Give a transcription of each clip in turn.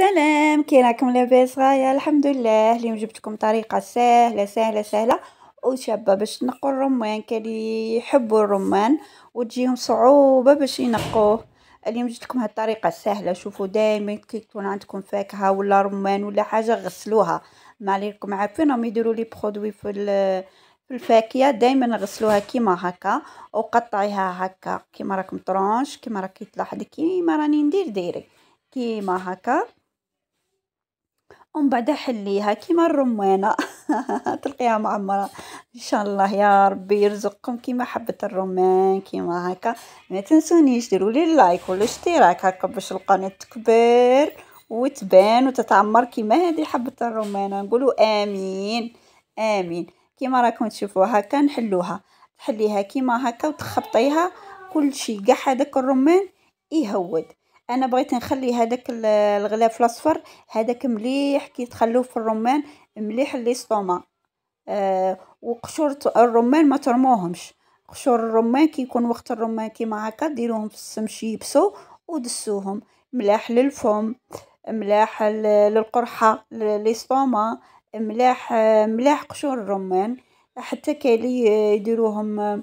سلام كي راكم لاباس غايه الحمد لله اليوم جبتكم طريقه سهله سهله سهله وشابه باش تنقوا الرمان كاللي يحبوا الرمان وتجيهم صعوبه باش ينقوه اليوم جبتكم هاد الطريقه السهله شوفوا دائما كي تكون عندكم فاكهه ولا رمان ولا حاجه غسلوها ما عليكم عارفين راهم يديروا لي برودوي في الفاكهه دائما غسلوها كيما هكا وقطعيها هكا كيما راكم طرونش كيما راكي تلاحظي كيما راني ندير ديري كيما هكا ومن بعد حليها كيما الرمانه تلقيها معمره ان شاء الله يا ربي يرزقكم كيما حبه الرمان كيما هكا ما تنسونيش ديروا لي لايك والاشتراك هكا باش القناه تكبر وتبان وتتعمر كيما هذه حبه الرمانه نقولوا امين امين كيما راكم تشوفوا هكا نحلوها تحليها كيما هكا وتخبطيها كل شيء قاع هذاك الرمان يهود انا بغيت نخلي هذاك الغلاف الاصفر هذاك مليح كي تخلوه في الرمان مليح لي سطوما آه وقشور الرمان ما ترموهمش قشور الرمان كي يكون وقت الرمان كيما هكا ديروهم في السمش يبسو ودسوهم ملاح للفم ملاح للقرحه للسطوما ملاح ملاح قشور الرمان حتى كالي يديروهم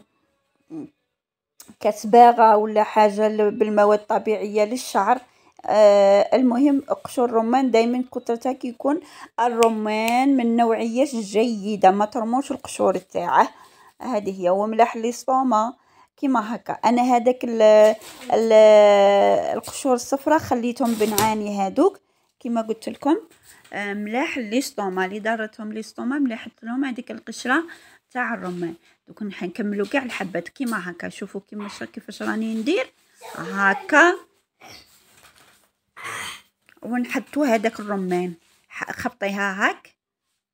كصباغه ولا حاجه بالمواد الطبيعيه للشعر آه، المهم اقشر الرمان دائما كترته كيكون الرمان من نوعيه جيده ما ترموش القشور تاعه هذه هي وملاح ليصومه كيما هكا انا هذاك القشور الصفراء خليتهم بنعاني هادوك كيما قلت لكم آه، ملاح ليستوما اللي دارتهم ليستوما ملاحت لهم هذيك القشره تاع الرمان دوك نكملو كاع الحبات كيما هكا شوفوا كيما كيفاش راني ندير هكا ونحطو هذاك الرمان خبطيها هاك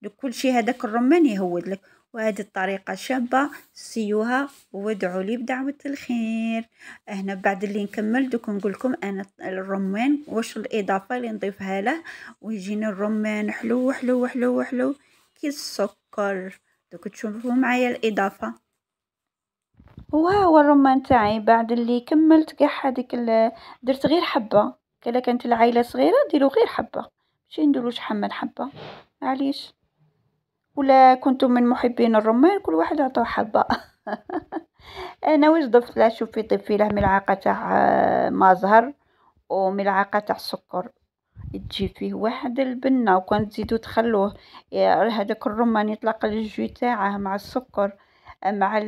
دوك كلشي هذاك الرمان يهود لك وهذه الطريقة شابة سيوها وادعوا لي بدعوة الخير هنا بعد اللي نكمل دوك نقول لكم انا الرمان واش الاضافة اللي نضيفها له ويجينا الرمان حلو حلو حلو حلو كي السكر دوك تشوفوا معايا الاضافه وها هو الرمان تاعي بعد اللي كملت كاع هذيك درت غير حبه كلا كانت العائله صغيره ديروا غير حبه ماشي نديروا شحال من حبه معليش ولا كنتم من محبين الرمان كل واحد عطاه حبه انا واش ضفت لا شوفي طفي له ملعقه تاع آه، مازهر وملعقه تاع سكر تجي فيه واحد البنة وكان تزيدو تخلوه هذاك الرمان يطلق الجو تاعه مع السكر مع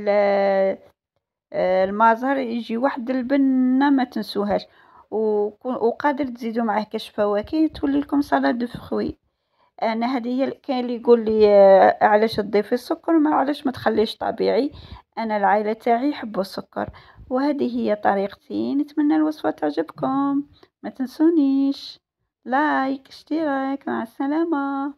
آه، المازر يجي واحد البنة ما تنسوهاش وقادر تزيدو معاه كاش فواكه تولي لكم سلطه دو انا هذه هي كاين اللي يقول لي آه، علاش تضيفي السكر ما علاش ما تخليش طبيعي انا العائله تاعي يحبوا السكر وهذه هي طريقتي نتمنى الوصفه تعجبكم ما تنسونيش like. like un salama